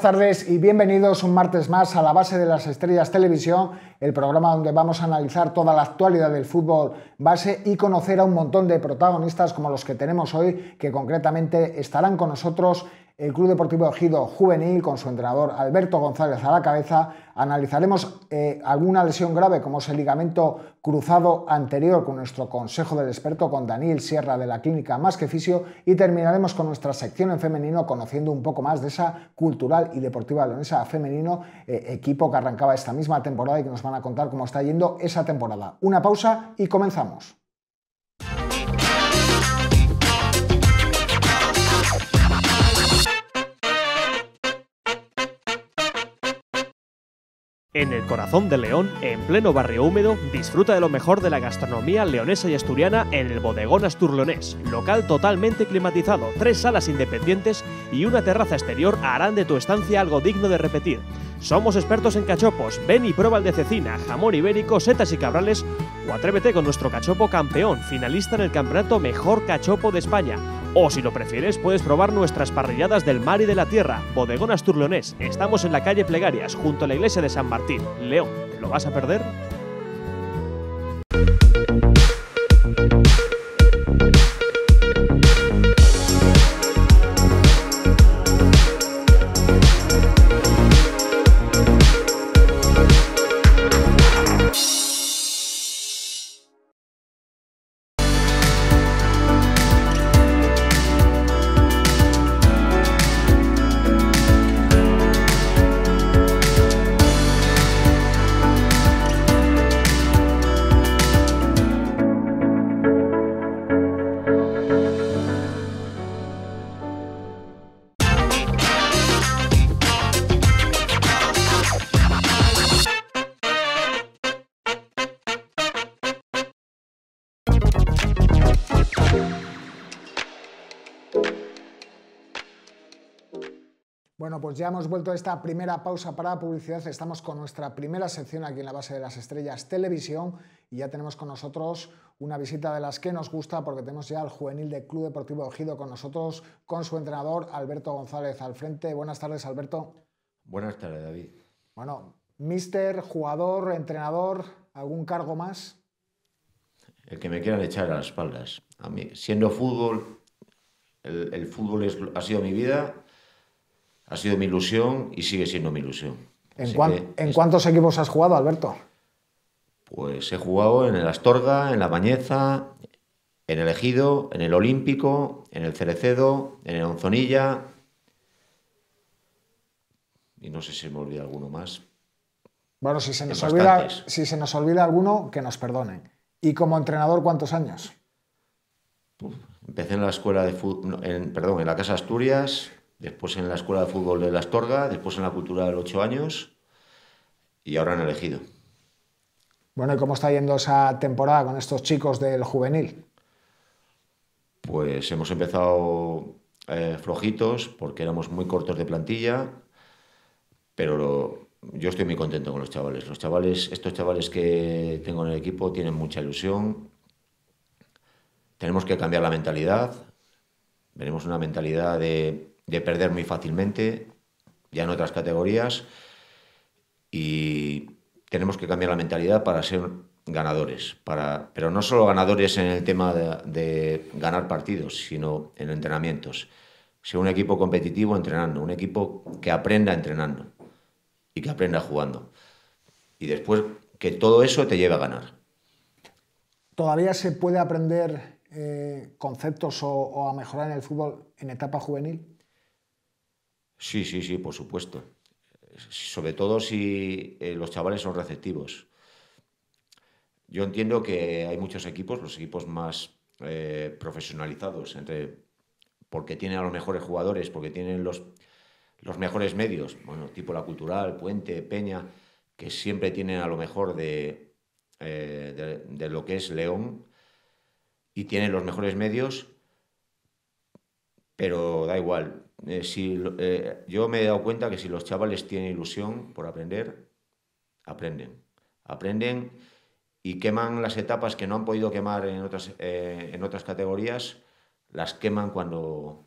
buenas tardes y bienvenidos un martes más a la base de las estrellas televisión, el programa donde vamos a analizar toda la actualidad del fútbol base y conocer a un montón de protagonistas como los que tenemos hoy, que concretamente estarán con nosotros el Club Deportivo Ejido Juvenil, con su entrenador Alberto González a la cabeza. Analizaremos eh, alguna lesión grave, como es el ligamento cruzado anterior, con nuestro consejo del experto, con Daniel Sierra de la Clínica Más que Fisio. Y terminaremos con nuestra sección en femenino, conociendo un poco más de esa cultural y deportiva leonesa femenino, eh, equipo que arrancaba esta misma temporada y que nos van a contar cómo está yendo esa temporada. Una pausa y comenzamos. En el corazón de León, en pleno barrio húmedo, disfruta de lo mejor de la gastronomía leonesa y asturiana en el Bodegón Asturleonés, local totalmente climatizado, tres salas independientes y una terraza exterior harán de tu estancia algo digno de repetir. Somos expertos en cachopos, ven y prueba el de cecina, jamón ibérico, setas y cabrales o atrévete con nuestro cachopo campeón, finalista en el campeonato Mejor Cachopo de España. O si lo prefieres, puedes probar nuestras parrilladas del mar y de la tierra, bodegonas Asturleonés. Estamos en la calle Plegarias, junto a la iglesia de San Martín. León, lo vas a perder? pues ya hemos vuelto a esta primera pausa para publicidad. Estamos con nuestra primera sección aquí en la base de las estrellas televisión y ya tenemos con nosotros una visita de las que nos gusta porque tenemos ya al juvenil del Club Deportivo Ojido con nosotros, con su entrenador Alberto González al frente. Buenas tardes, Alberto. Buenas tardes, David. Bueno, mister, jugador, entrenador, ¿algún cargo más? El que me quieran echar a las espaldas. A mí, siendo fútbol, el, fútbol ha sido mi vida ha sido mi ilusión y sigue siendo mi ilusión. ¿En, cuántos equipos has jugado, Alberto? Pues he jugado en el Astorga, en la Bañeza, en el Ejido, en el Olímpico, en el Cerecedo, en el Onzonilla. Y no sé si me olvida alguno más. Bueno, si se nos, olvida, si se nos olvida alguno, que nos perdonen. ¿Y como entrenador cuántos años? empecé en la escuela de fútbol, perdón, en la Casa Asturias, después en la Escuela de Fútbol de la Astorga, después en la Cultura de los Ocho Años y ahora en Elegido. Bueno, ¿y cómo está yendo esa temporada con estos chicos del juvenil? Pues hemos empezado eh, flojitos porque éramos muy cortos de plantilla, pero yo estoy muy contento con los chavales. Los chavales, estos chavales que tengo en el equipo tienen mucha ilusión. Tenemos que cambiar la mentalidad. Tenemos una mentalidad de de perder muy fácilmente, ya en otras categorías, y tenemos que cambiar la mentalidad para ser ganadores, para, pero no solo ganadores en el tema de, ganar partidos, sino en entrenamientos. Ser un equipo competitivo entrenando, un equipo que aprenda entrenando y que aprenda jugando. Y después que todo eso te lleve a ganar. ¿Todavía se puede aprender eh, conceptos o, a mejorar en el fútbol en etapa juvenil? Sí, sí, sí, por supuesto. Sobre todo si eh, los chavales son receptivos. Yo entiendo que hay muchos equipos, los equipos más eh, profesionalizados, entre, porque tienen a los mejores jugadores, porque tienen los, los mejores medios, bueno, tipo la cultural, puente, peña, que siempre tienen a lo mejor de, eh, de lo que es León y tienen los mejores medios, pero da igual, eh, si, eh, yo me he dado cuenta que si los chavales tienen ilusión por aprender, aprenden. Aprenden y queman las etapas que no han podido quemar en otras, eh, en otras categorías, las queman cuando,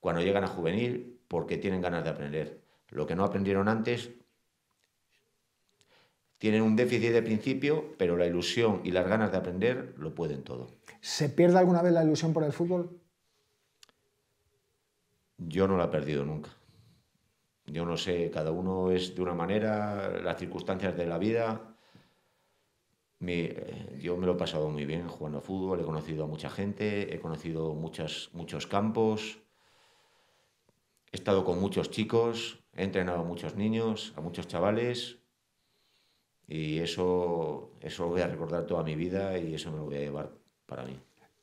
cuando llegan a juvenil porque tienen ganas de aprender. Lo que no aprendieron antes, tienen un déficit de principio, pero la ilusión y las ganas de aprender lo pueden todo. ¿Se pierde alguna vez la ilusión por el fútbol? yo no la he perdido nunca. Yo no sé, cada uno es de una manera, las circunstancias de la vida. Eh, yo me lo he pasado muy bien jugando a fútbol, he conocido a mucha gente, he conocido muchos campos, he estado con muchos chicos, he entrenado a muchos niños, a muchos chavales, y eso, eso lo voy a recordar toda mi vida y eso me lo voy a llevar para mí.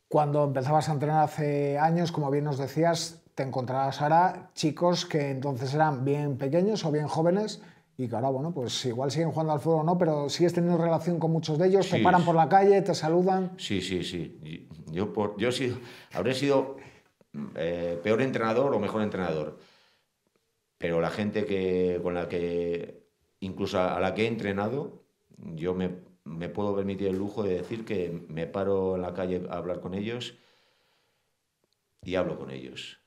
Cuando empezabas a entrenar hace años, como bien nos decías, te encontrarás ahora chicos que entonces eran bien pequeños o bien jóvenes y que ahora, bueno, pues igual siguen jugando al fútbol o no, pero sigues teniendo relación con muchos de ellos, te paran por la calle, te saludan. Sí, sí, sí. Yo, por, yo sí, habré sido eh, peor entrenador o mejor entrenador, pero la gente que, con la que, incluso a, la que he entrenado, yo me, me, puedo permitir el lujo de decir que me paro en la calle a hablar con ellos y hablo con ellos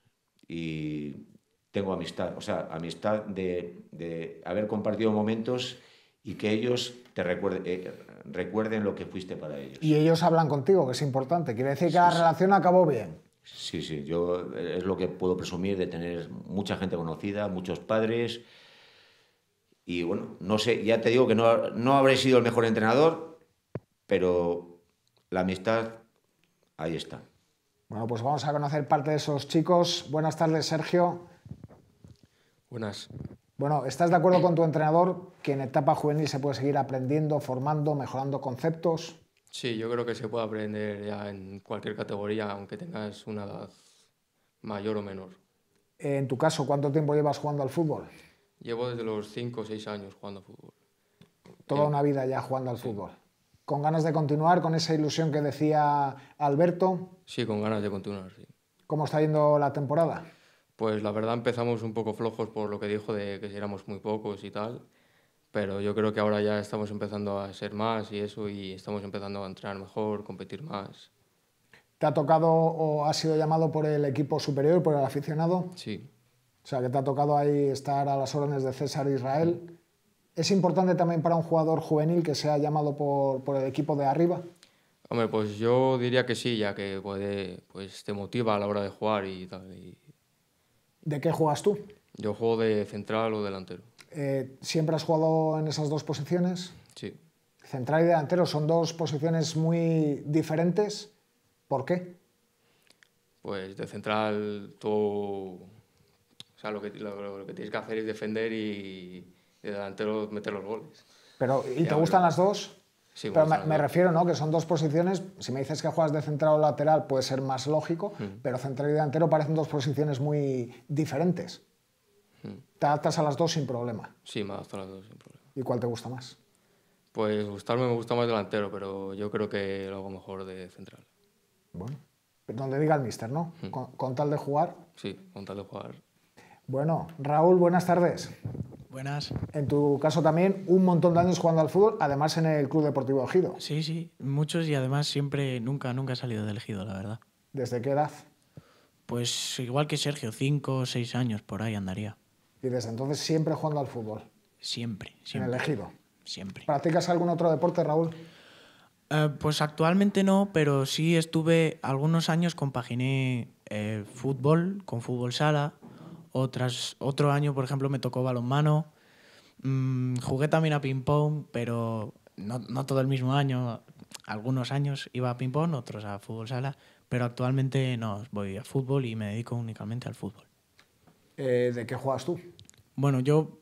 y tengo amistad, o sea, amistad de, haber compartido momentos y que ellos te recuerden, eh, recuerden lo que fuiste para ellos. Y ellos hablan contigo, que es importante. Quiere decir que la relación acabó bien. Sí, sí, yo eh, es lo que puedo presumir de tener mucha gente conocida, muchos padres. Y bueno, no sé, ya te digo que no, no habré sido el mejor entrenador, pero la amistad ahí está. Bueno, pues vamos a conocer parte de esos chicos. Buenas tardes, Sergio. Buenas. Bueno, ¿estás de acuerdo con tu entrenador que en etapa juvenil se puede seguir aprendiendo, formando, mejorando conceptos? Sí, yo creo que se puede aprender ya en cualquier categoría, aunque tengas una edad mayor o menor. En tu caso, ¿cuánto tiempo llevas jugando al fútbol? Llevo desde los 5 o 6 años jugando al fútbol. Toda una vida ya jugando al fútbol. ¿Con ganas de continuar con esa ilusión que decía Alberto? Sí, con ganas de continuar, sí. ¿Cómo está yendo la temporada? Pues la verdad empezamos un poco flojos por lo que dijo de que éramos muy pocos y tal, pero yo creo que ahora ya estamos empezando a ser más y eso y estamos empezando a entrenar mejor, competir más. ¿Te ha tocado o ha sido llamado por el equipo superior, por el aficionado? Sí. O sea, que te ha tocado ahí estar a las órdenes de César Israel. ¿Es importante también para un jugador juvenil que sea llamado por, por el equipo de arriba? Hombre, pues yo diría que sí, ya que puede, pues te motiva a la hora de jugar y tal. ¿De qué juegas tú? Yo juego de central o delantero. Eh, ¿Siempre has jugado en esas dos posiciones? Sí. Central y delantero son dos posiciones muy diferentes. ¿Por qué? Pues de central tú... O sea, lo que, lo que tienes que hacer es defender y y delantero meter los goles. Pero, ¿Y, te gustan las dos? Sí, me, refiero, ¿no? Que son dos posiciones. Si me dices que juegas de central o lateral, puede ser más lógico, mm. pero central y delantero parecen dos posiciones muy diferentes. Mm. Te adaptas a las dos sin problema. Sí, me adapto a las dos sin problema. ¿Y cuál te gusta más? Pues gustarme me gusta más delantero, pero yo creo que lo hago mejor de central. Bueno, donde diga el mister, ¿no? Mm. con tal de jugar. Sí, con tal de jugar. Bueno, Raúl, buenas tardes. Buenas. En tu caso también, un montón de años jugando al fútbol, además en el Club Deportivo Ejido. Sí, sí, muchos y además siempre, nunca, nunca he salido de Ejido, la verdad. ¿Desde qué edad? Pues igual que Sergio, cinco o seis años por ahí andaría. ¿Y desde entonces siempre jugando al fútbol? Siempre, siempre. ¿En el Ejido? Siempre. ¿Practicas algún otro deporte, Raúl? Eh, pues actualmente no, pero sí estuve algunos años, compaginé eh, fútbol con fútbol sala, otras, otro año, por ejemplo, me tocó balonmano. Mm, jugué también a ping-pong, pero no, todo el mismo año. Algunos años iba a ping-pong, otros a fútbol sala, pero actualmente no, voy a fútbol y me dedico únicamente al fútbol. Eh, ¿De qué juegas tú? Bueno, yo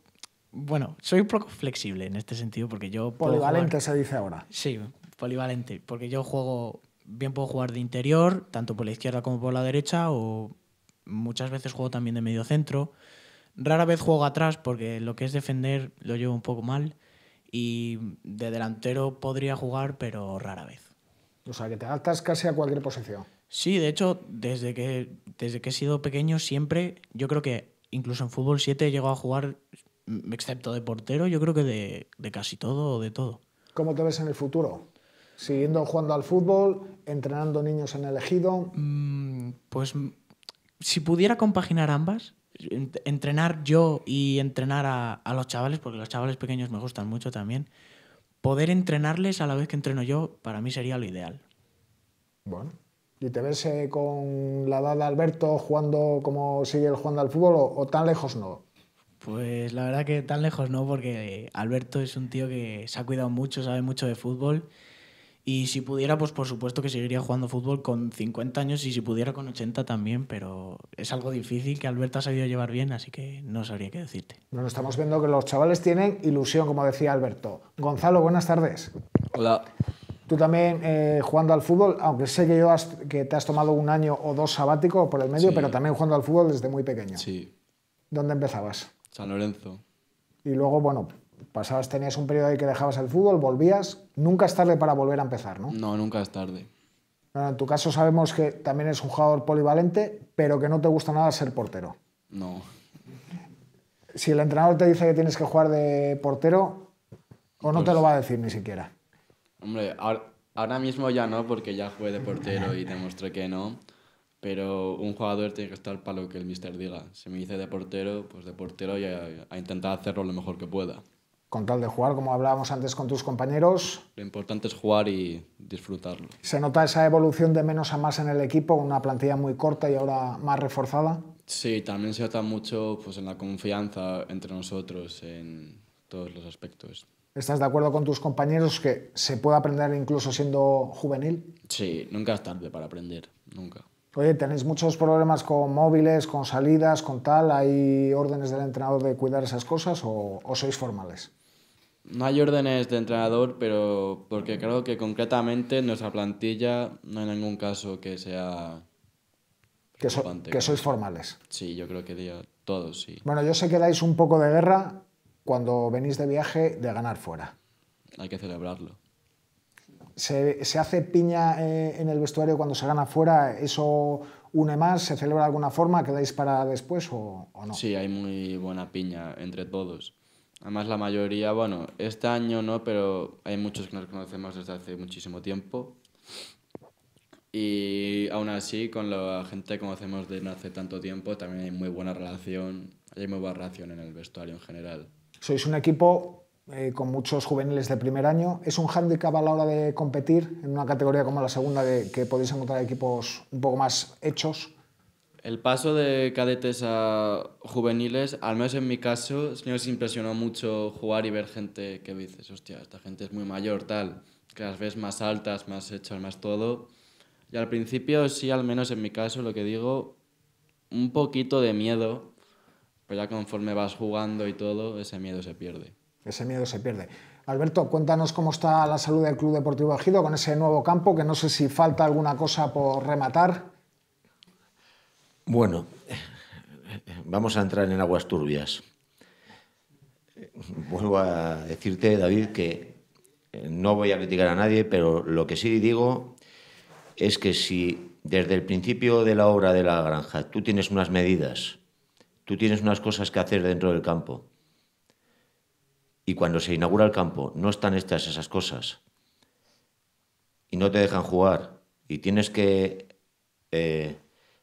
bueno, soy un poco flexible en este sentido porque yo... Polivalente se dice ahora. Sí, polivalente, porque yo juego, bien puedo jugar de interior, tanto por la izquierda como por la derecha, o Muchas veces juego también de medio centro. Rara vez juego atrás porque lo que es defender lo llevo un poco mal. Y de delantero podría jugar, pero rara vez. O sea, que te adaptas casi a cualquier posición. Sí, de hecho, desde que, desde que he sido pequeño siempre, yo creo que incluso en fútbol 7 he llegado a jugar, excepto de portero, yo creo que de, casi todo o de todo. ¿Cómo te ves en el futuro? ¿Siguiendo jugando al fútbol? ¿Entrenando niños en el ejido? Mm, pues si pudiera compaginar ambas, entrenar yo y entrenar a, a, los chavales, porque los chavales pequeños me gustan mucho también, poder entrenarles a la vez que entreno yo, para mí sería lo ideal. Bueno. ¿Y te ves eh, con la edad de Alberto jugando como sigue el jugando al fútbol o tan lejos no? Pues la verdad que tan lejos no, porque Alberto es un tío que se ha cuidado mucho, sabe mucho de fútbol y si pudiera, pues por supuesto que seguiría jugando fútbol con 50 años y si pudiera con 80 también, pero es algo difícil que Alberto ha sabido llevar bien, así que no sabría qué decirte. Bueno, estamos viendo que los chavales tienen ilusión, como decía Alberto. Gonzalo, buenas tardes. Hola. Tú también eh, jugando al fútbol, aunque sé que, yo que te has tomado un año o dos sabático por el medio, pero también jugando al fútbol desde muy pequeño. Sí. ¿Dónde empezabas? San Lorenzo. Y luego, bueno, pasabas, tenías un periodo ahí que dejabas el fútbol, volvías, nunca es tarde para volver a empezar, ¿no? No, nunca es tarde. en tu caso sabemos que también es un jugador polivalente, pero que no te gusta nada ser portero. No. Si el entrenador te dice que tienes que jugar de portero, o no te pues lo va a decir ni siquiera. Hombre, ahora, mismo ya no, porque ya jugué de portero y demostré que no. Pero un jugador tiene que estar para lo que el mister diga. Si me dice de portero, pues de portero y ha a hacerlo lo mejor que pueda con tal de jugar, como hablábamos antes con tus compañeros. Lo importante es jugar y disfrutarlo. ¿Se nota esa evolución de menos a más en el equipo, una plantilla muy corta y ahora más reforzada? Sí, también se nota mucho pues, en la confianza entre nosotros, en todos los aspectos. ¿Estás de acuerdo con tus compañeros que se puede aprender incluso siendo juvenil? Sí, nunca es tarde para aprender, nunca. Oye, tenéis muchos problemas con móviles, con salidas, con tal. ¿Hay órdenes del entrenador de cuidar esas cosas o, o sois formales? No hay órdenes de entrenador, pero porque creo que concretamente nuestra plantilla no hay ningún caso que sea... Que, sois formales. Sí, yo creo que día todos, sí. Bueno, yo sé que dais un poco de guerra cuando venís de viaje de ganar fuera. Hay que celebrarlo. ¿Se, hace piña eh, en el vestuario cuando se gana fuera? ¿Eso une más? ¿Se celebra de alguna forma? ¿Quedáis para después o, o no? Sí, hay muy buena piña entre todos. Además, la mayoría, bueno, este año no, pero hay muchos que nos conocemos desde hace muchísimo tiempo. Y aún así, con la gente que conocemos desde hace tanto tiempo, también hay muy buena relación, hay muy buena relación en el vestuario en general. Sois un equipo eh, con muchos juveniles de primer año. ¿Es un hándicap a la hora de competir en una categoría como la segunda, de, que podéis encontrar equipos un poco más hechos? El paso de cadetes a juveniles, al menos en mi caso, me impresionó mucho jugar y ver gente que dices, hostia, esta gente es muy mayor, tal, que las ves más altas, más hechas, más todo. Y al principio sí, al menos en mi caso, lo que digo, un poquito de miedo, pero ya conforme vas jugando y todo, ese miedo se pierde. Ese miedo se pierde. Alberto, cuéntanos cómo está la salud del Club Deportivo Ejido con ese nuevo campo, que no sé si falta alguna cosa por rematar. Bueno, vamos a entrar en aguas turbias. Vuelvo a decirte, David, que eh, no voy a criticar a nadie, pero lo que sí digo es que si desde el principio de la obra de la granja tú tienes unas medidas, tú tienes unas cosas que hacer dentro del campo, y cuando se inaugura el campo no están estas esas cosas, y no te dejan jugar, y tienes que eh,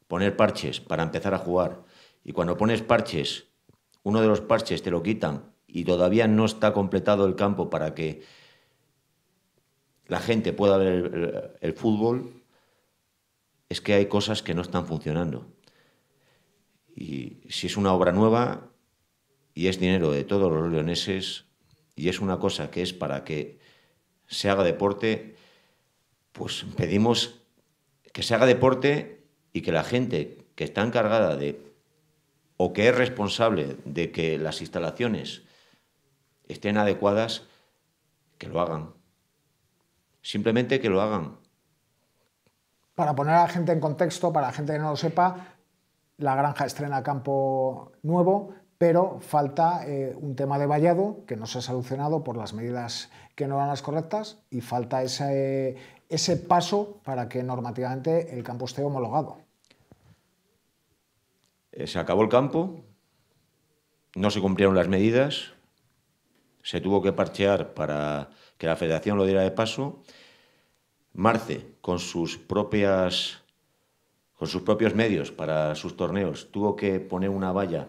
poner parches para empezar a jugar. Y cuando pones parches, uno de los parches te lo quitan y todavía no está completado el campo para que la gente pueda ver el, fútbol, es que hay cosas que no están funcionando. Y si es una obra nueva y es dinero de todos los leoneses y es una cosa que es para que se haga deporte, pues pedimos que se haga deporte y que la gente que está encargada de o que es responsable de que las instalaciones estén adecuadas, que lo hagan. Simplemente que lo hagan. Para poner a la gente en contexto, para la gente que no lo sepa, la granja estrena campo nuevo, pero falta eh, un tema de vallado que no se ha solucionado por las medidas que no eran las correctas y falta ese, ese paso para que normativamente el campo esté homologado? Eh, se acabó el campo, no se cumplieron las medidas, se tuvo que parchear para que la federación lo diera de paso. Marce, con sus propias con sus propios medios para sus torneos, tuvo que poner una valla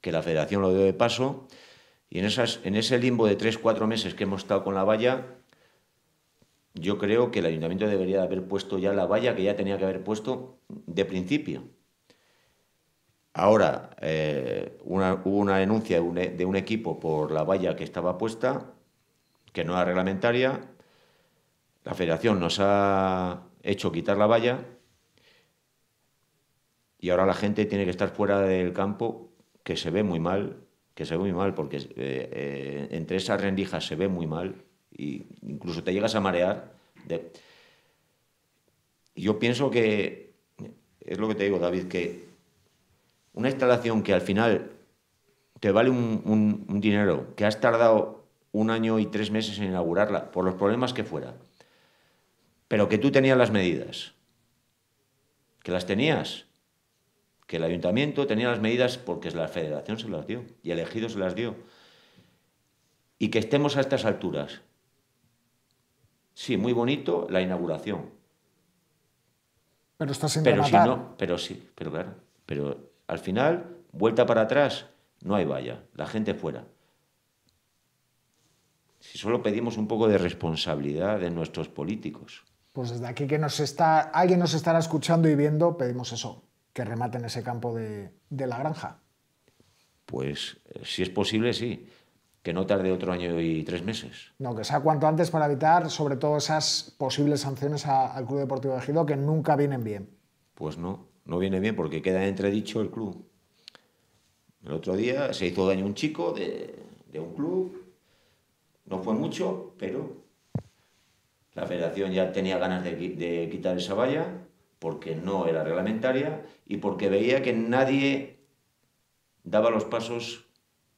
que la federación lo dio de paso. Y en, esas, en ese limbo de tres cuatro meses que hemos estado con la valla, yo creo que el ayuntamiento debería haber puesto ya la valla que ya tenía que haber puesto de principio. Ahora, eh, hubo una denuncia e, de un, equipo por la valla que estaba puesta, que no era reglamentaria. La federación nos ha hecho quitar la valla y ahora la gente tiene que estar fuera del campo, que se ve muy mal, que se ve muy mal, porque eh, eh, entre esas rendijas se ve muy mal incluso te llegas a marear. De... Yo pienso que, es lo que te digo, David, que una instalación que al final te vale un, dinero, que has tardado un año y tres meses en inaugurarla, por los problemas que fuera, pero que tú tenías las medidas, que las tenías, que el ayuntamiento tenía las medidas porque la federación se las dio y el se las dio, y que estemos a estas alturas Sí, muy bonito la inauguración. Pero está sin pero pero sí, pero claro. Pero al final, vuelta para atrás, no hay valla, la gente fuera. Si solo pedimos un poco de responsabilidad de nuestros políticos. Pues desde aquí que nos está, alguien nos estará escuchando y viendo, pedimos eso, que rematen ese campo de la granja. Pues eh, si es posible, sí que no tarde otro año y tres meses. No, que sea cuanto antes para evitar sobre todo esas posibles sanciones al Club Deportivo de Ejido que nunca vienen bien. Pues no, no viene bien porque queda entredicho el club. El otro día se hizo daño un chico de, un club, no fue mucho, pero la federación ya tenía ganas de quitar esa valla porque no era reglamentaria y porque veía que nadie daba los pasos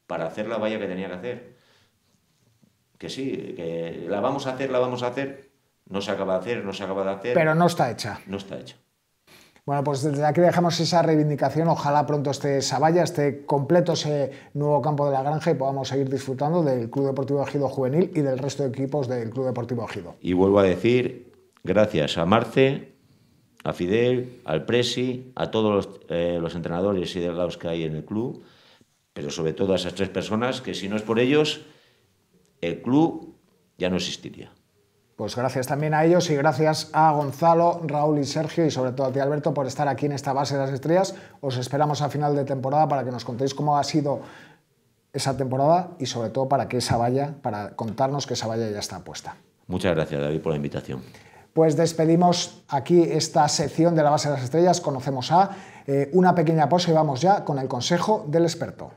para hacer la valla que tenía que hacer. Que sí, que la vamos a hacer, la vamos a hacer. No se acaba de hacer, no se acaba de hacer. Pero no está hecha. No está hecha. Bueno, pues desde aquí dejamos esa reivindicación. Ojalá pronto esté esa valla, esté completo ese nuevo campo de la granja y podamos seguir disfrutando del Club Deportivo Ejido Juvenil y del resto de equipos del Club Deportivo Ejido. Y vuelvo a decir, gracias a Marce, a Fidel, al Presi, a todos los, eh, entrenadores y delegados que hay en el club pero sobre todo a esas tres personas, que si no es por ellos, el club ya no existiría. Pues gracias también a ellos y gracias a Gonzalo, Raúl y Sergio y sobre todo a ti Alberto por estar aquí en esta base de las estrellas. Os esperamos a final de temporada para que nos contéis cómo ha sido esa temporada y sobre todo para que esa valla, para contarnos que esa valla ya está puesta. Muchas gracias David por la invitación pues despedimos aquí esta sección de la base de las estrellas, conocemos a eh, una pequeña pausa y vamos ya con el consejo del experto.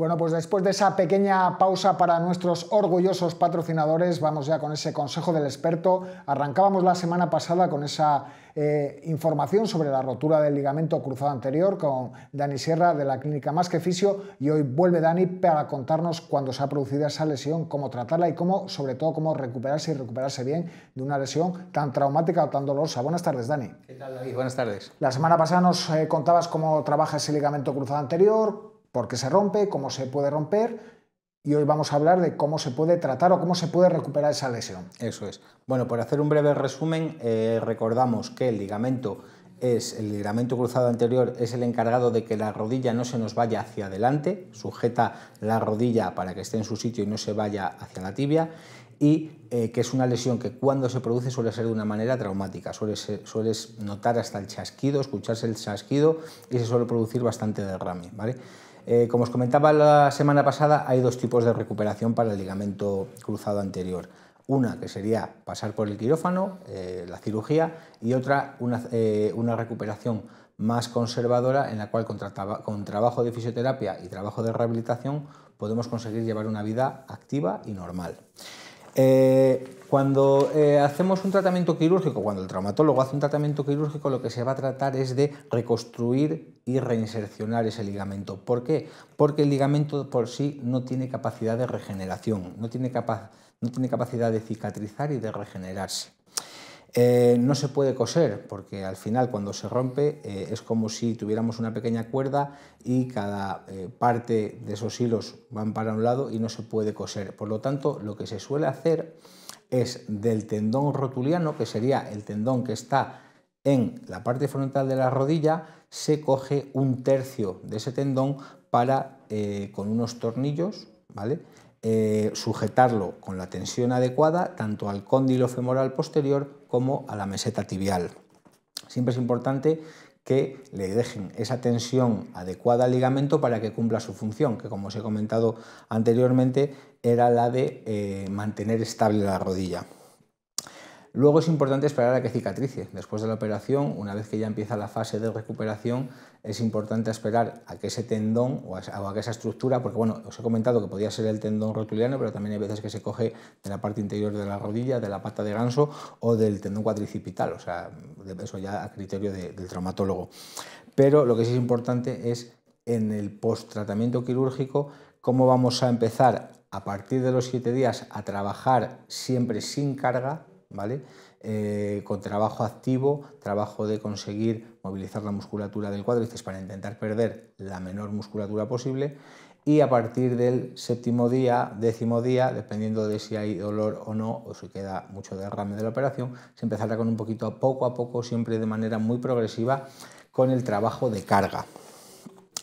Bueno, pues después de esa pequeña pausa para nuestros orgullosos patrocinadores, vamos ya con ese consejo del experto. Arrancábamos la semana pasada con esa eh, información sobre la rotura del ligamento cruzado anterior con Dani Sierra de la clínica Más que Fisio y hoy vuelve Dani para contarnos cuándo se ha producido esa lesión, cómo tratarla y cómo, sobre todo, cómo recuperarse y recuperarse bien de una lesión tan traumática o tan dolorosa. Buenas tardes, Dani. ¿Qué tal, David? Buenas tardes. La semana pasada nos eh, contabas cómo trabaja ese ligamento cruzado anterior, por qué se rompe, cómo se puede romper y hoy vamos a hablar de cómo se puede tratar o cómo se puede recuperar esa lesión. Eso es. Bueno, por hacer un breve resumen, eh, recordamos que el ligamento es el ligamento cruzado anterior es el encargado de que la rodilla no se nos vaya hacia adelante, sujeta la rodilla para que esté en su sitio y no se vaya hacia la tibia y eh, que es una lesión que cuando se produce suele ser de una manera traumática, sueles, notar hasta el chasquido, escucharse el chasquido y se suele producir bastante derrame, ¿vale? Eh, como os comentaba la semana pasada, hay dos tipos de recuperación para el ligamento cruzado anterior. Una que sería pasar por el quirófano, eh, la cirugía, y otra eh, una, recuperación más conservadora en la cual con trabajo de fisioterapia y trabajo de rehabilitación podemos conseguir llevar una vida activa y normal. Eh, cuando eh, hacemos un tratamiento quirúrgico, cuando el traumatólogo hace un tratamiento quirúrgico, lo que se va a tratar es de reconstruir y reinsercionar ese ligamento. ¿Por qué? Porque el ligamento por sí no tiene capacidad de regeneración, no tiene, no tiene capacidad de cicatrizar y de regenerarse. Eh, no se puede coser porque al final cuando se rompe eh, es como si tuviéramos una pequeña cuerda y cada eh, parte de esos hilos van para un lado y no se puede coser. Por lo tanto, lo que se suele hacer es del tendón rotuliano, que sería el tendón que está en la parte frontal de la rodilla, se coge un tercio de ese tendón para, con unos tornillos, ¿vale? Eh, sujetarlo con la tensión adecuada tanto al cóndilo femoral posterior como a la meseta tibial. Siempre es importante que le dejen esa tensión adecuada al ligamento para que cumpla su función, que como os he comentado anteriormente era la de eh, mantener estable la rodilla. Luego es importante esperar a que cicatrice. Después de la operación, una vez que ya empieza la fase de recuperación, es importante esperar a que ese tendón o a, que esa estructura, porque bueno, os he comentado que podía ser el tendón rotuliano, pero también hay veces que se coge de la parte interior de la rodilla, de la pata de ganso o del tendón cuatricipital, o sea, eso ya a criterio del traumatólogo. Pero lo que sí es importante es en el post-tratamiento quirúrgico cómo vamos a empezar a partir de los siete días a trabajar siempre sin carga ¿vale? Eh, con trabajo activo, trabajo de conseguir movilizar la musculatura del cuádriceps para intentar perder la menor musculatura posible y a partir del séptimo día, décimo día, dependiendo de si hay dolor o no, o si queda mucho derrame de la operación, se empezará con un poquito poco a poco, siempre de manera muy progresiva, con el trabajo de carga.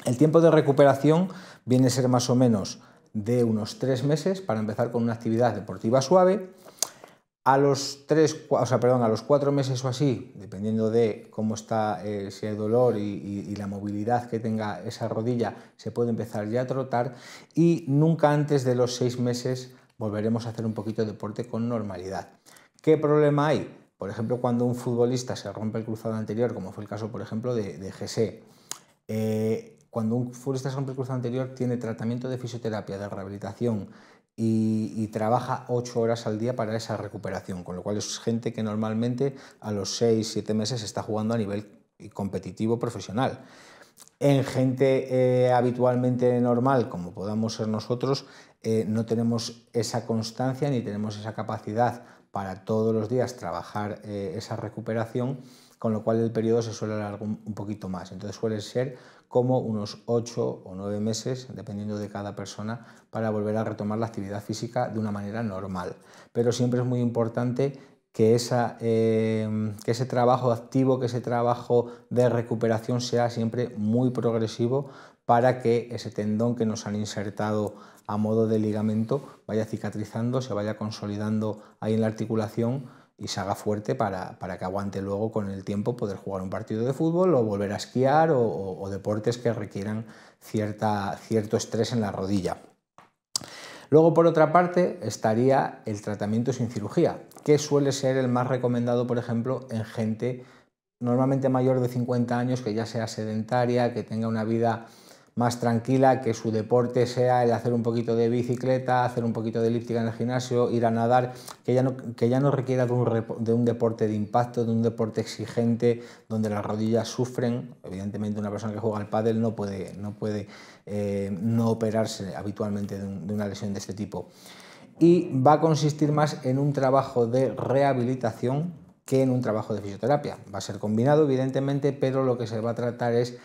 El tiempo de recuperación viene a ser más o menos de unos tres meses para empezar con una actividad deportiva suave a los, tres, perdón, a los cuatro meses o así, dependiendo de cómo está, eh, si hay dolor y, la movilidad que tenga esa rodilla, se puede empezar ya a trotar y nunca antes de los seis meses volveremos a hacer un poquito de deporte con normalidad. ¿Qué problema hay? Por ejemplo, cuando un futbolista se rompe el cruzado anterior, como fue el caso, por ejemplo, de, de eh, cuando un futbolista se rompe el cruzado anterior, tiene tratamiento de fisioterapia, de rehabilitación, y, trabaja 8 horas al día para esa recuperación, con lo cual es gente que normalmente a los 6, 7 meses está jugando a nivel competitivo profesional. En gente eh, habitualmente normal, como podamos ser nosotros, eh, no tenemos esa constancia ni tenemos esa capacidad para todos los días trabajar eh, esa recuperación con lo cual el periodo se suele alargar un poquito más. Entonces suele ser como unos 8 o 9 meses, dependiendo de cada persona, para volver a retomar la actividad física de una manera normal. Pero siempre es muy importante que, eh, que ese trabajo activo, que ese trabajo de recuperación sea siempre muy progresivo para que ese tendón que nos han insertado a modo de ligamento vaya cicatrizando, se vaya consolidando ahí en la articulación y se haga fuerte para, que aguante luego con el tiempo poder jugar un partido de fútbol o volver a esquiar o, deportes que requieran cierto estrés en la rodilla. Luego, por otra parte, estaría el tratamiento sin cirugía, que suele ser el más recomendado, por ejemplo, en gente normalmente mayor de 50 años que ya sea sedentaria, que tenga una vida más tranquila, que su deporte sea el hacer un poquito de bicicleta, hacer un poquito de elíptica en el gimnasio, ir a nadar, que ya no, que ya no requiera de un, deporte de impacto, de un deporte exigente, donde las rodillas sufren. Evidentemente una persona que juega al pádel no puede, no, puede, eh, operarse habitualmente de una lesión de este tipo. Y va a consistir más en un trabajo de rehabilitación que en un trabajo de fisioterapia. Va a ser combinado, evidentemente, pero lo que se va a tratar es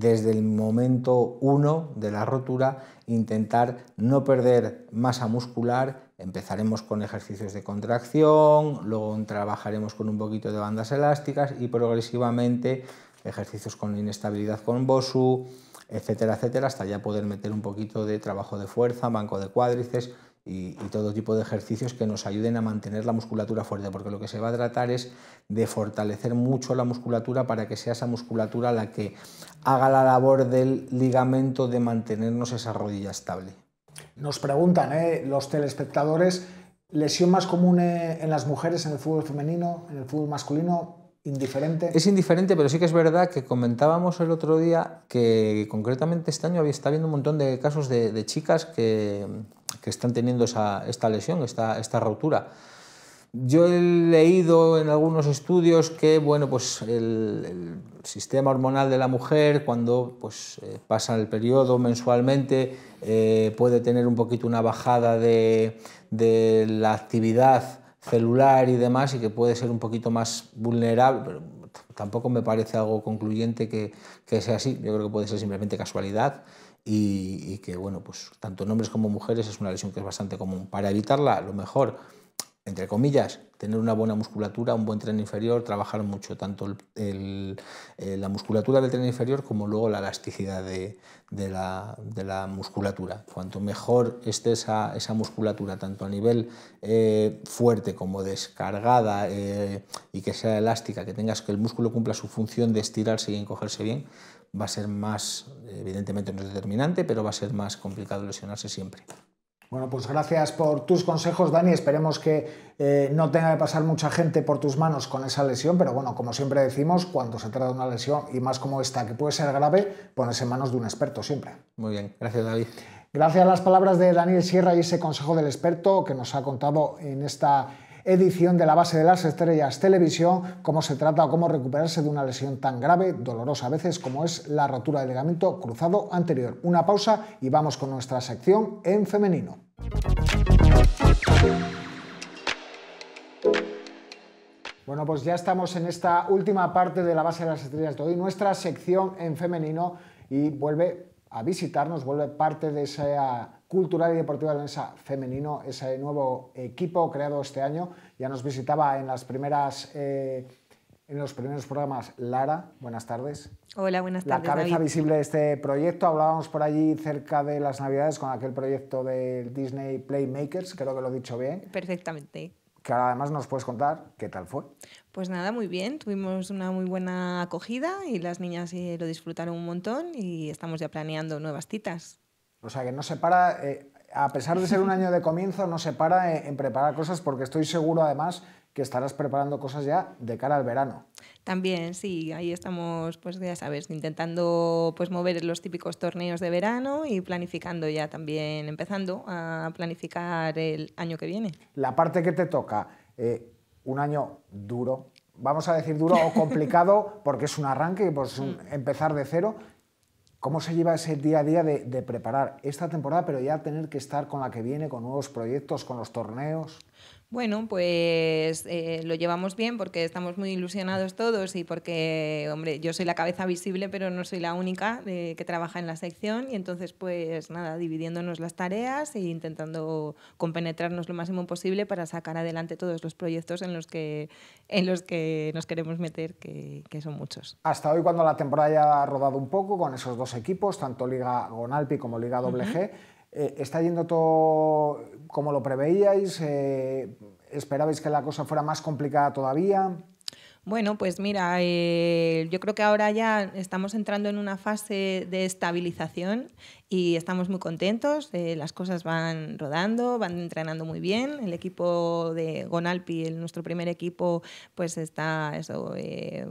desde el momento 1 de la rotura, intentar no perder masa muscular. Empezaremos con ejercicios de contracción, luego trabajaremos con un poquito de bandas elásticas y progresivamente ejercicios con inestabilidad con Bosu, etcétera, etcétera, hasta ya poder meter un poquito de trabajo de fuerza, banco de cuádrices, y, todo tipo de ejercicios que nos ayuden a mantener la musculatura fuerte, porque lo que se va a tratar es de fortalecer mucho la musculatura para que sea esa musculatura la que haga la labor del ligamento de mantenernos esa rodilla estable. Nos preguntan ¿eh? los telespectadores, lesión más común eh, en las mujeres en el fútbol femenino, en el fútbol masculino, indiferente. Es indiferente, pero sí que es verdad que comentábamos el otro día que concretamente este año está habiendo un montón de casos de chicas que, que están teniendo esta lesión, esta, esta rotura. Yo he leído en algunos estudios que bueno, pues el, sistema hormonal de la mujer, cuando pues, eh, pasa el periodo mensualmente, eh, puede tener un poquito una bajada de, la actividad celular y demás, y que puede ser un poquito más vulnerable, tampoco me parece algo concluyente que sea así. Yo creo que puede ser simplemente casualidad y, que, bueno, pues tanto en hombres como mujeres es una lesión que es bastante común. Para evitarla, lo mejor, entre comillas, tener una buena musculatura, un buen tren inferior, trabajar mucho tanto eh, la musculatura del tren inferior como luego la elasticidad de, la, musculatura. Cuanto mejor esté esa, musculatura, tanto a nivel eh, fuerte como descargada eh, y que sea elástica, que tengas que el músculo cumpla su función de estirarse y encogerse bien, va a ser más, evidentemente no es determinante, pero va a ser más complicado lesionarse siempre. Bueno, pues gracias por tus consejos, Dani. Esperemos que eh, no tenga que pasar mucha gente por tus manos con esa lesión, pero bueno, como siempre decimos, cuando se trata de una lesión y más como esta, que puede ser grave, ponerse en manos de un experto siempre. Muy bien, gracias, David. Gracias a las palabras de Daniel Sierra y ese consejo del experto que nos ha contado en esta edición de La base de las estrellas televisión, cómo se trata o cómo recuperarse de una lesión tan grave, dolorosa a veces como es la rotura del ligamento cruzado anterior. Una pausa y vamos con nuestra sección en femenino. Bueno, pues ya estamos en esta última parte de la base de las estrellas de hoy, nuestra sección en femenino y vuelve a visitarnos, vuelve parte de esa cultural y deportiva leonesa femenino, ese nuevo equipo creado este año. Ya nos visitaba en las primeras... Eh, en los primeros programas, Lara, buenas tardes. Hola, buenas tardes. La cabeza visible de este proyecto. Hablábamos por allí cerca de las Navidades con aquel proyecto del Disney Playmakers, creo que lo he dicho bien. Perfectamente. Que ahora además nos puedes contar qué tal fue. Pues nada, muy bien. Tuvimos una muy buena acogida y las niñas eh, lo disfrutaron un montón y estamos ya planeando nuevas citas. O sea que no se para, eh, a pesar de ser un año de comienzo, no se para eh, en, preparar cosas porque estoy seguro además que estarás preparando cosas ya de cara al verano. También, sí, ahí estamos, pues ya sabes, intentando pues mover los típicos torneos de verano y planificando ya también, empezando a planificar el año que viene. La parte que te toca, eh, un año duro, vamos a decir duro o complicado, porque es un arranque, pues mm. empezar de cero, ¿Cómo se lleva ese día a día de, preparar esta temporada, pero ya tener que estar con la que viene, con nuevos proyectos, con los torneos? Bueno, pues eh, lo llevamos bien porque estamos muy ilusionados todos y porque, hombre, yo soy la cabeza visible, pero no soy la única eh, que trabaja en la sección y entonces, pues nada, dividiéndonos las tareas e intentando compenetrarnos lo máximo posible para sacar adelante todos los proyectos en los que, en los que nos queremos meter, que, son muchos. Hasta hoy, cuando la temporada ya ha rodado un poco con esos dos equipos, tanto Liga Gonalpi como Liga WG, eh, ¿Está yendo todo como lo preveíais? Eh, ¿Esperabais que la cosa fuera más complicada todavía? Bueno, pues mira, eh, yo creo que ahora ya estamos entrando en una fase de estabilización y estamos muy contentos. Eh, las cosas van rodando, van entrenando muy bien. El equipo de Gonalpi, nuestro primer equipo, pues está eso, eh,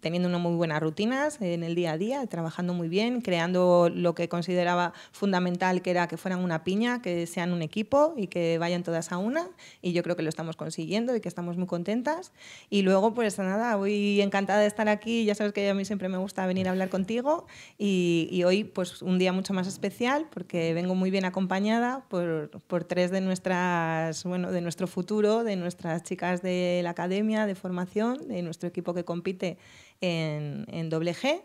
teniendo una muy buenas rutinas eh, en el día a día, trabajando muy bien, creando lo que consideraba fundamental, que era que fueran una piña, que sean un equipo y que vayan todas a una. Y yo creo que lo estamos consiguiendo y que estamos muy contentas. Y luego, pues nada, hoy encantada de estar aquí. Ya sabes que a mí siempre me gusta venir a hablar contigo y, y hoy, pues un día muy mucho más especial porque vengo muy bien acompañada por, tres de nuestras, bueno, de nuestro futuro, de nuestras chicas de la academia de formación, de nuestro equipo que compite en, en doble G.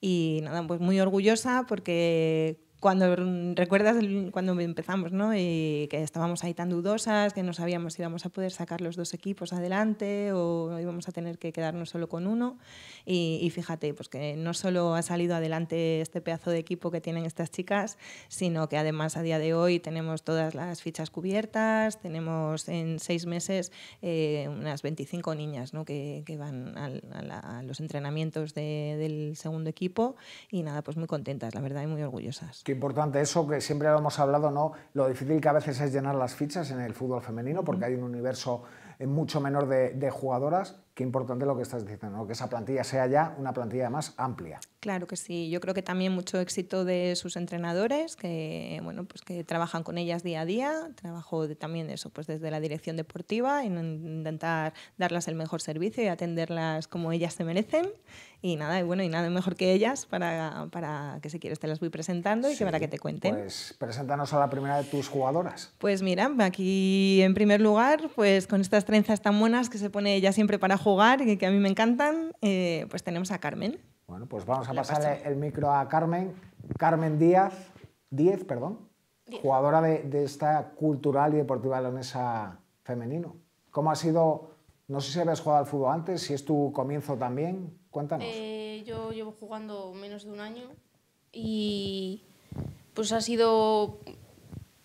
Y nada, pues muy orgullosa porque cuando recuerdas cuando empezamos, ¿no? Y que estábamos ahí tan dudosas, que no sabíamos si íbamos a poder sacar los dos equipos adelante o íbamos a tener que quedarnos solo con uno. Y, fíjate, pues que no solo ha salido adelante este pedazo de equipo que tienen estas chicas, sino que además a día de hoy tenemos todas las fichas cubiertas, tenemos en seis meses eh, unas 25 niñas ¿no? que, van a, los entrenamientos del segundo equipo y nada, pues muy contentas, la verdad, y muy orgullosas importante eso, que siempre lo hemos hablado, ¿no? Lo difícil que a veces es llenar las fichas en el fútbol femenino, porque hay un universo eh, mucho menor de, jugadoras. Qué importante lo que estás diciendo, que esa plantilla sea ya una plantilla más amplia. Claro que sí. Yo creo que también mucho éxito de sus entrenadores, que bueno, pues que trabajan con ellas día a día. Trabajo también eso, pues desde la dirección deportiva, en intentar darlas el mejor servicio y atenderlas como ellas se merecen. Y nada, y bueno, y nada mejor que ellas para, para que si quieres te las voy presentando y que para que te cuenten. Pues preséntanos a la primera de tus jugadoras. Pues mira, aquí en primer lugar, pues con estas trenzas tan buenas que se pone ella siempre para jugar y que, a mí me encantan, eh, pues tenemos a Carmen. Bueno, pues vamos a pasar el micro a Carmen. Carmen Díaz, 10, perdón, jugadora de, de, esta cultural y deportiva leonesa femenino. ¿Cómo ha sido? No sé si habías jugado al fútbol antes, si es tu comienzo también. Cuéntanos. Eh, yo llevo jugando menos de un año y pues ha sido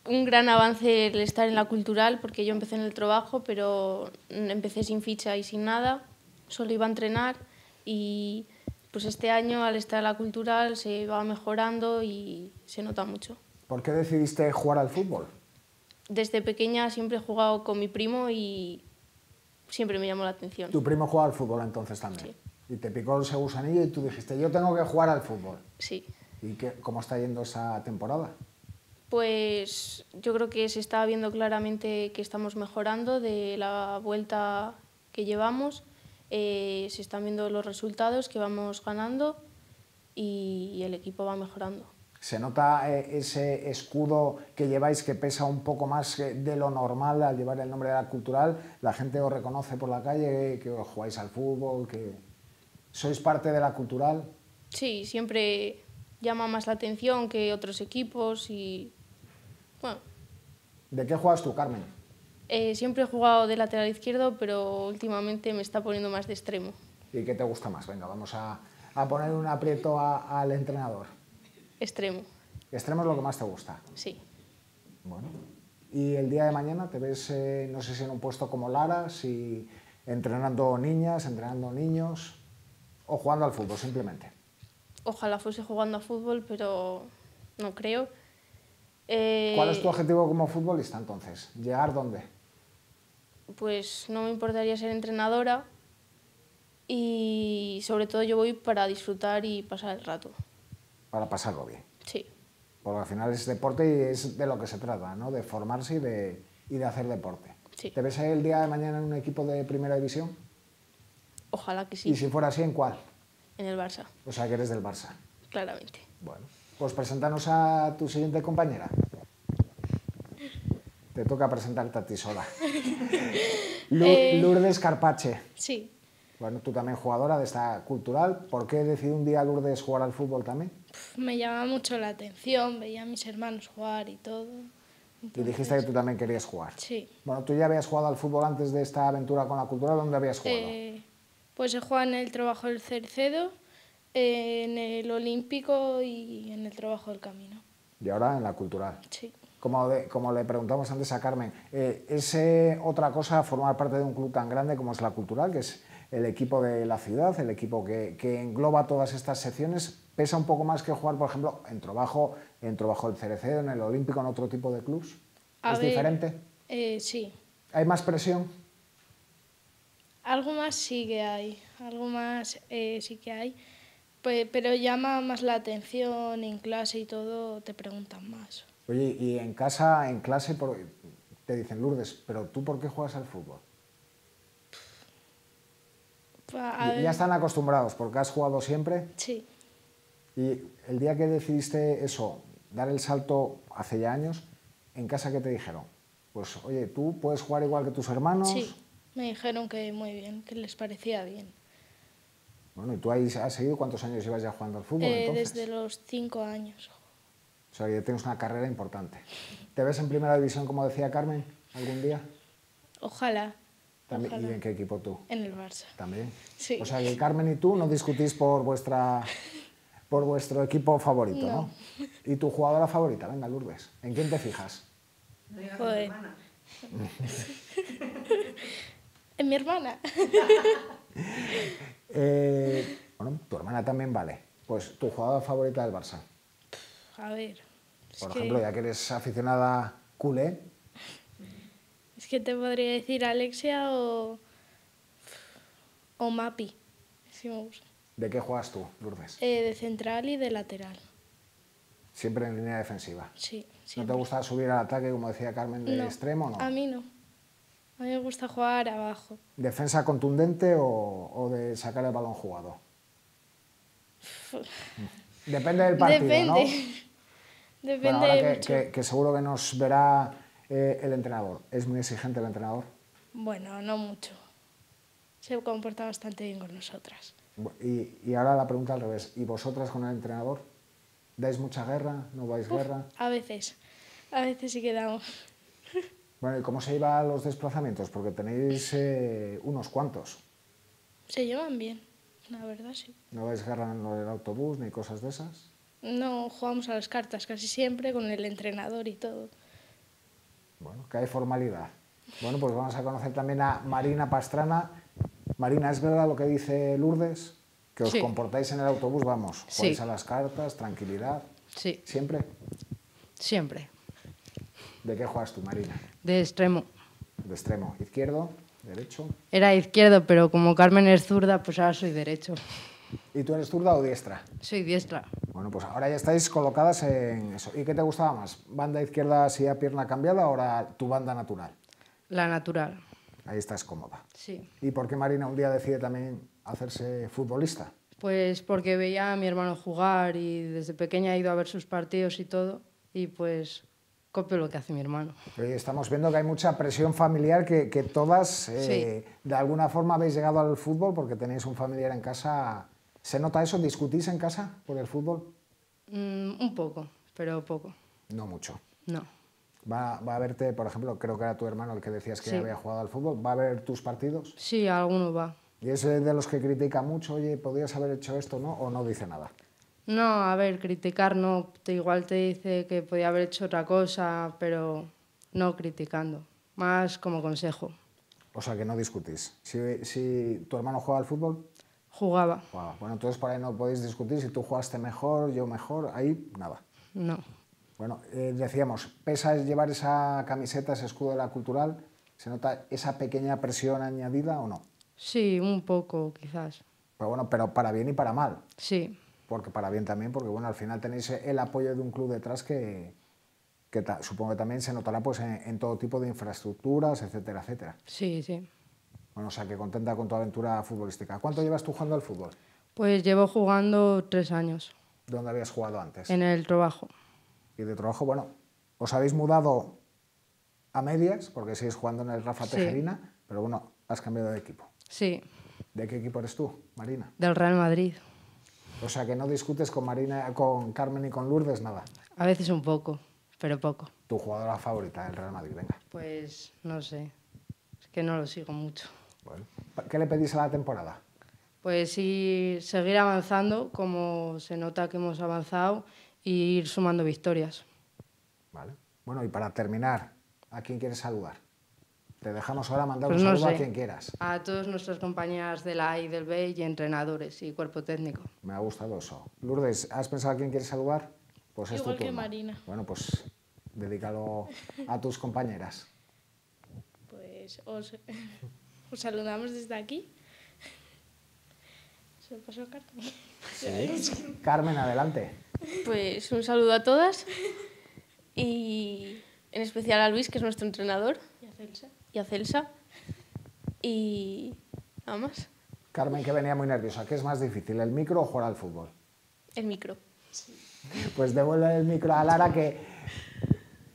un gran avance el estar en la cultural porque yo empecé en el trabajo, pero empecé sin ficha y sin nada, solo iba a entrenar y pues este año al estar en la cultural se va mejorando y se nota mucho. ¿Por qué decidiste jugar al fútbol? Desde pequeña siempre he jugado con mi primo y siempre me llamó la atención. ¿Tu primo jugaba al fútbol entonces también? Sí y te picó ese gusanillo y tú dijiste, yo tengo que jugar al fútbol. Sí. ¿Y cómo está yendo esa temporada? Pues yo creo que se está viendo claramente que estamos mejorando de la vuelta que llevamos. Eh, se están viendo los resultados que vamos ganando y, el equipo va mejorando. ¿Se nota eh, ese escudo que lleváis que pesa un poco más de lo normal al llevar el nombre de la cultural? ¿La gente os reconoce por la calle que os jugáis al fútbol? Que... ¿Sois parte de la cultural? Sí, siempre llama más la atención que otros equipos y... bueno. ¿De qué juegas tú, Carmen? Eh, siempre he jugado de lateral izquierdo, pero últimamente me está poniendo más de extremo. ¿Y qué te gusta más? Venga, vamos a, a poner un aprieto al entrenador. Extremo. ¿Extremo es lo que más te gusta? Sí. Bueno. ¿Y el día de mañana te ves, eh, no sé si en un puesto como Lara, si entrenando niñas, entrenando niños? o jugando al fútbol simplemente? Ojalá fuese jugando al fútbol, pero no creo. ¿Cuál es tu eh, objetivo como futbolista entonces? ¿Llegar dónde? Pues no me importaría ser entrenadora y sobre todo yo voy para disfrutar y pasar el rato. Para pasarlo bien. Sí. Porque al final es deporte y es de lo que se trata, ¿no? De formarse y de, y de hacer deporte. Sí. ¿Te ves el día de mañana en un equipo de primera división? Ojalá que sí. ¿Y si fuera así, en cuál? En el Barça. O sea, que eres del Barça. Claramente. Bueno, pues preséntanos a tu siguiente compañera. Te toca presentarte a ti sola. Eh, Lourdes Carpache. Sí. Bueno, tú también jugadora de esta cultural. ¿Por qué decidí un día Lourdes jugar al fútbol también? Me llamaba mucho la atención, veía a mis hermanos jugar y todo. Y dijiste que tú también querías jugar. Sí. Bueno, tú ya habías jugado al fútbol antes de esta aventura con la cultural. ¿Dónde habías jugado? Eh... Pues se juega en el trabajo del cercedo, en el olímpico y en el trabajo del camino. Y ahora en la cultural. Sí. Como, como le preguntamos antes a Carmen, eh, ¿es otra cosa formar parte de un club tan grande como es la cultural, que es el equipo de la ciudad, el equipo que, engloba todas estas secciones? ¿Pesa un poco más que jugar, por ejemplo, en trabajo, en trabajo del cercedo, en el olímpico, en otro tipo de clubs? ¿Es diferente? Eh, sí. ¿Hay más presión? Algo más sí que hay, algo más eh, sí que hay, pero llama más la atención en clase y todo, te preguntan más. Oye, y en casa, en clase, te dicen Lourdes, pero tú por qué juegas al fútbol? Pues, ¿Ya están acostumbrados porque has jugado siempre? Sí. Y el día que decidiste eso, dar el salto hace ya años, ¿en casa qué te dijeron? Pues oye, tú puedes jugar igual que tus hermanos. Sí. Me dijeron que muy bien, que les parecía bien. Bueno, ¿y tú has seguido cuántos años ibas ya jugando al fútbol eh, Desde los cinco años. O sea, ya tienes una carrera importante. ¿Te ves en primera división, como decía Carmen, algún día? Ojalá. También, ¿Y en qué equipo tú? En el Barça. ¿También? O sea, que Carmen y tú no discutís por vuestra por vuestro equipo favorito, ¿no? ¿Y tu jugadora favorita? Venga, Lourdes, ¿en quién te fijas? Es mi hermana. Eh, bueno, tu hermana también vale. Pues tu jugada favorita del Barça. A ver. Por ejemplo, ya que eres aficionada culé. Es que te podría decir Alexia o. o Mapi, si me gusta. ¿De qué juegas tú, Lourdes? Eh, de central y de lateral. Siempre en línea defensiva. Sí. ¿No te gusta subir al ataque, como decía Carmen, de extremo no? A mí no. A mí me gusta jugar abajo. ¿Defensa contundente o, de sacar el balón jugado? Depende del partido, ¿no? Depende ahora que, seguro que nos verá eh, el entrenador. ¿Es muy exigente el entrenador? Bueno, no mucho. Se comporta bastante bien con nosotras. Y, ahora la pregunta al revés. ¿Y vosotras con el entrenador? ¿Dais mucha guerra? ¿No vais guerra? A veces. A veces sí quedamos bueno, ¿y cómo se iba a los desplazamientos? Porque tenéis eh, unos cuantos. Se llevan bien, la verdad, sí. ¿No vais agarrando el autobús ni cosas de esas? No, jugamos a las cartas casi siempre con el entrenador y todo. Bueno, que hay formalidad. Bueno, pues vamos a conocer también a Marina Pastrana. Marina, ¿es verdad lo que dice Lourdes? Que os comportáis en el autobús, vamos, jugáis a las cartas, tranquilidad. Sí. ¿Siempre? Siempre. ¿De qué juegas tú, Marina? De extremo. De extremo. ¿Izquierdo? ¿Derecho? Era izquierdo, pero como Carmen es zurda, pues ahora soy derecho. ¿Y tú eres zurda o diestra? Soy diestra. Bueno, pues ahora ya estáis colocadas en eso. ¿Y qué te gustaba más? ¿Banda izquierda si a pierna cambiada o ahora tu banda natural? La natural. Ahí estás cómoda. Sí. ¿Y por qué Marina un día decide también hacerse futbolista? Pues porque veía a mi hermano jugar y desde pequeña he ido a ver sus partidos y todo. Y pues copio lo que hace mi hermano. Estamos viendo que hay mucha presión familiar, que, que todas eh, de alguna forma habéis llegado al fútbol porque tenéis un familiar en casa. ¿Se nota eso? ¿Discutís en casa por el fútbol? Mm, un poco, pero poco. No mucho. No. Va, ¿Va, a verte, por ejemplo, creo que era tu hermano el que decías que había jugado al fútbol? ¿Va a ver tus partidos? Sí, alguno va. ¿Y es eh, de los que critica mucho? Oye, podrías haber hecho esto, ¿no? ¿O no dice nada? No, a ver, criticar no. Te, igual te dice que podía haber hecho otra cosa, pero no criticando. Más como consejo. O sea, que no discutís. Si, tu hermano juega al fútbol... Jugaba. Ah, bueno, entonces por ahí no podéis discutir. Si tú jugaste mejor, yo mejor, ahí nada. No. Bueno, eh, decíamos, pesa es llevar esa camiseta, ese escudo de la cultural. ¿Se nota esa pequeña presión añadida o no? Sí, un poco, quizás. Pero bueno, pero para bien y para mal. Sí porque para bien también, porque bueno, al final tenéis el apoyo de un club detrás que, supongo que también se notará pues en, todo tipo de infraestructuras, etcétera, etcétera. Sí, sí. Bueno, o sea que contenta con tu aventura futbolística. ¿Cuánto llevas tú jugando al fútbol? Pues llevo jugando tres años. ¿Dónde habías jugado antes? En el trabajo. Y de trabajo, bueno, os habéis mudado a medias, porque seguís jugando en el Rafa Tejerina, pero bueno, has cambiado de equipo. Sí. ¿De qué equipo eres tú, Marina? Del Real Madrid. O sea, que no discutes con Marina, con Carmen y con Lourdes nada. A veces un poco, pero poco. ¿Tu jugadora favorita del Real Madrid? Venga. Pues no sé. Es que no lo sigo mucho. ¿Qué le pedís a la temporada? Pues sí, seguir avanzando, como se nota que hemos avanzado, y ir sumando victorias. Vale. Bueno, y para terminar, ¿a quién quieres saludar? Te dejamos ahora mandar pues un saludo a quien quieras. A todas nuestras compañeras de A y del B y entrenadores y cuerpo técnico. Me ha gustado eso. Lourdes, ¿has pensado a quién quieres saludar? Pues esto que Marina. Bueno, pues dedícalo a tus compañeras. Pues os, saludamos desde aquí. Se pasó Carmen. Carmen, adelante. Pues un saludo a todas y en especial a Luis, que es nuestro entrenador. Y a Celsa y a Celsa. Y nada más. Carmen, que venía muy nerviosa. ¿Qué es más difícil, el micro o jugar al fútbol? El micro. Pues devuelve el micro a Lara que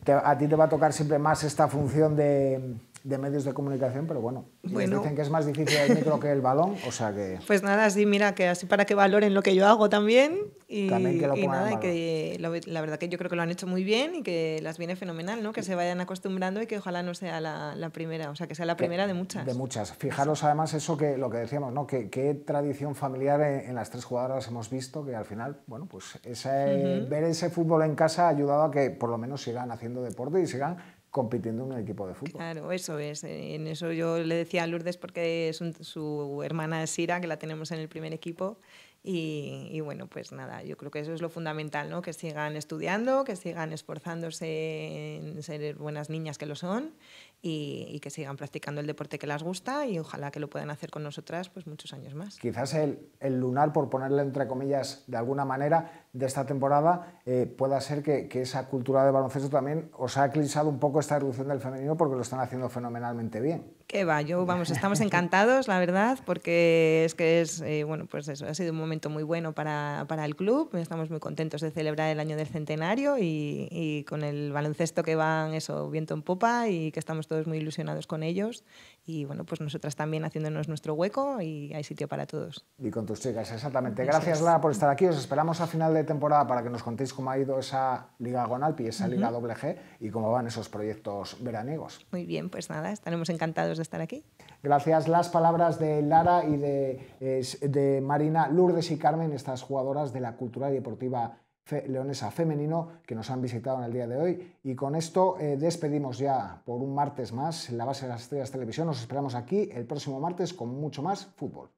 a ti te va a tocar siempre más esta función de de medios de comunicación, pero bueno, dicen que es más difícil el micro que el balón, o sea que... Pues nada, sí, mira, que así para que valoren lo que yo hago también y, la verdad que yo creo que lo han hecho muy bien y que las viene fenomenal, ¿no? Que se vayan acostumbrando y que ojalá no sea la, primera, o sea, que sea la primera de muchas. De muchas. Fijaros además eso que lo que decíamos, ¿no? Que, qué tradición familiar en, las tres jugadoras hemos visto que al final, bueno, pues ese, ver ese fútbol en casa ha ayudado a que por lo menos sigan haciendo deporte y sigan compitiendo en un equipo de fútbol. Claro, eso es. Eh, en eso yo le decía a Lourdes porque es su hermana Sira, que la tenemos en el primer equipo. Y, y, bueno, pues nada, yo creo que eso es lo fundamental, ¿no? Que sigan estudiando, que sigan esforzándose en ser buenas niñas que lo son y, que sigan practicando el deporte que les gusta y ojalá que lo puedan hacer con nosotras pues muchos años más. Quizás el, el lunar, por ponerle entre comillas de alguna manera, de esta temporada eh, pueda ser que, que, esa cultura de baloncesto también os ha eclipsado un poco esta reducción del femenino porque lo están haciendo fenomenalmente bien. Que va, yo vamos, estamos encantados, la verdad, porque es que es, eh, bueno, pues eso, ha sido un momento muy bueno para, para, el club, estamos muy contentos de celebrar el año del centenario y, y con el baloncesto que van eso, viento en popa y que estamos todos muy ilusionados con ellos y bueno, pues nosotras también haciéndonos nuestro hueco y hay sitio para todos. Y con tus chicas, exactamente. Gracias, Lara, por estar aquí. Os esperamos a final de temporada para que nos contéis cómo ha ido esa Liga y esa Liga WG y cómo van esos proyectos veraniegos. Muy bien, pues nada, estaremos encantados de estar aquí. Gracias. Las palabras de Lara y de, de Marina, Lourdes y Carmen, estas jugadoras de la cultura deportiva leonesa femenino que nos han visitado en el día de hoy. Y con esto eh, despedimos ya por un martes más en la base de las estrellas televisión. Nos esperamos aquí el próximo martes con mucho más fútbol.